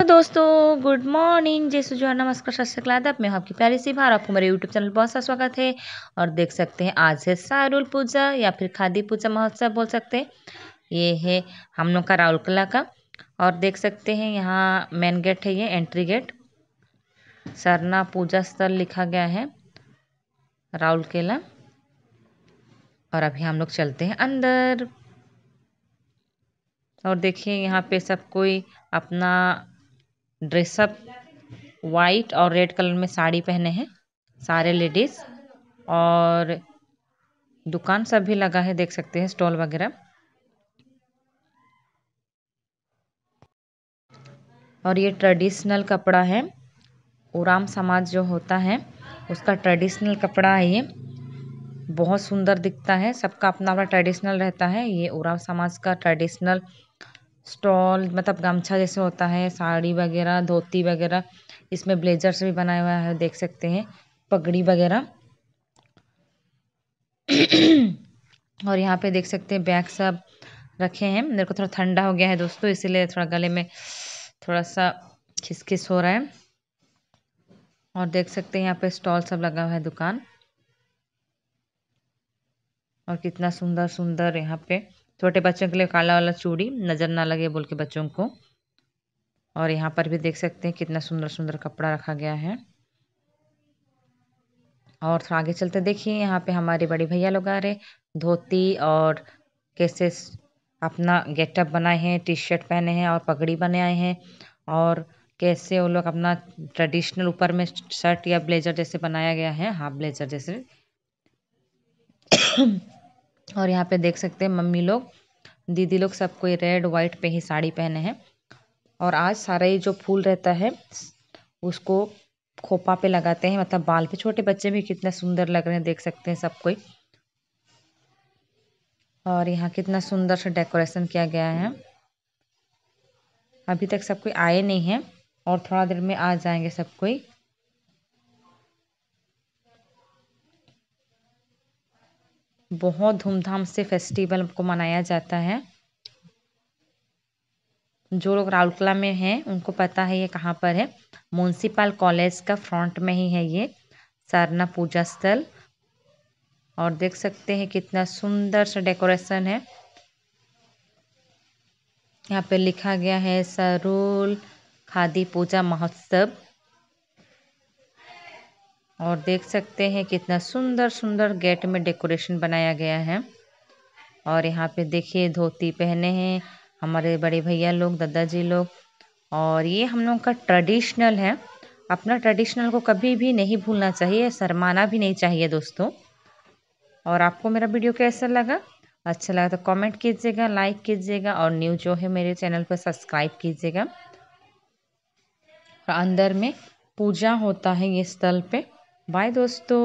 तो दोस्तों good morning जय सुजोहर नमस्कार श्रीकाल आप मैं आपकी प्यारी सी भार आपको मेरे यूट्यूब चैनल बहुत सा स्वागत है और देख सकते हैं आज है सारुल पूजा या फिर खादी पूजा महोत्सव बोल सकते हैं ये है हम लोग का राहुल कला का और देख सकते हैं यहाँ मेन गेट है ये एंट्री गेट सरना पूजा स्थल लिखा गया है राहुल किला और अभी हम लोग चलते हैं अंदर और देखिए यहाँ पे सब कोई अपना ड्रेसअप व्हाइट और रेड कलर में साड़ी पहने हैं सारे लेडीज और दुकान सब भी लगा है देख सकते हैं स्टॉल वगैरह और ये ट्रेडिशनल कपड़ा है उराम समाज जो होता है उसका ट्रेडिशनल कपड़ा है ये बहुत सुंदर दिखता है सबका अपना अपना ट्रेडिशनल रहता है ये उराम समाज का ट्रेडिशनल स्टॉल मतलब गमछा जैसे होता है साड़ी वगैरह धोती वगैरह इसमें ब्लेजर से भी बनाया हुआ है देख सकते हैं पगड़ी वगैरह और यहाँ पे देख सकते हैं बैग सब रखे हैं मेरे को थोड़ा ठंडा हो गया है दोस्तों इसीलिए थोड़ा गले में थोड़ा सा खिसखिस हो रहा है और देख सकते हैं यहाँ पे स्टॉल सब लगा हुआ है दुकान और कितना सुंदर सुंदर यहाँ पे छोटे बच्चों के लिए काला वाला चूड़ी नज़र ना लगे बोल के बच्चों को और यहाँ पर भी देख सकते हैं कितना सुंदर सुंदर कपड़ा रखा गया है और थोड़ा आगे चलते देखिए यहाँ पे हमारे बड़े भैया लोग आ रहे धोती और कैसे अपना गेटअप बनाए हैं टी शर्ट पहने हैं और पगड़ी बनाए हैं और कैसे वो लोग अपना ट्रेडिशनल ऊपर में शर्ट या ब्लेजर जैसे बनाया गया है हाफ ब्लेजर जैसे और यहाँ पे देख सकते हैं मम्मी लोग दीदी लोग सब कोई रेड वाइट पे ही साड़ी पहने हैं और आज सारा ये जो फूल रहता है उसको खोपा पे लगाते हैं मतलब बाल पे छोटे बच्चे भी कितना सुंदर लग रहे हैं देख सकते हैं सब कोई और यहाँ कितना सुंदर से डेकोरेशन किया गया है अभी तक सब कोई आए नहीं हैं और थोड़ा देर में आ जाएंगे सब कोई बहुत धूमधाम से फेस्टिवल को मनाया जाता है जो लोग राउरकला में हैं उनको पता है ये कहाँ पर है म्यूनसिपल कॉलेज का फ्रंट में ही है ये सारना पूजा स्थल और देख सकते हैं कितना सुंदर सा डेकोरेशन है यहाँ पे लिखा गया है सरूल खादी पूजा महोत्सव और देख सकते हैं कितना सुंदर सुंदर गेट में डेकोरेशन बनाया गया है और यहाँ पे देखिए धोती पहने हैं हमारे बड़े भैया लोग दादा जी लोग और ये हम लोग का ट्रेडिशनल है अपना ट्रेडिशनल को कभी भी नहीं भूलना चाहिए शरमाना भी नहीं चाहिए दोस्तों और आपको मेरा वीडियो कैसा लगा अच्छा लगा तो कमेंट कीजिएगा लाइक कीजिएगा और न्यू जो है मेरे चैनल पर सब्सक्राइब कीजिएगा और अंदर में पूजा होता है ये स्थल पे बाय दोस्तों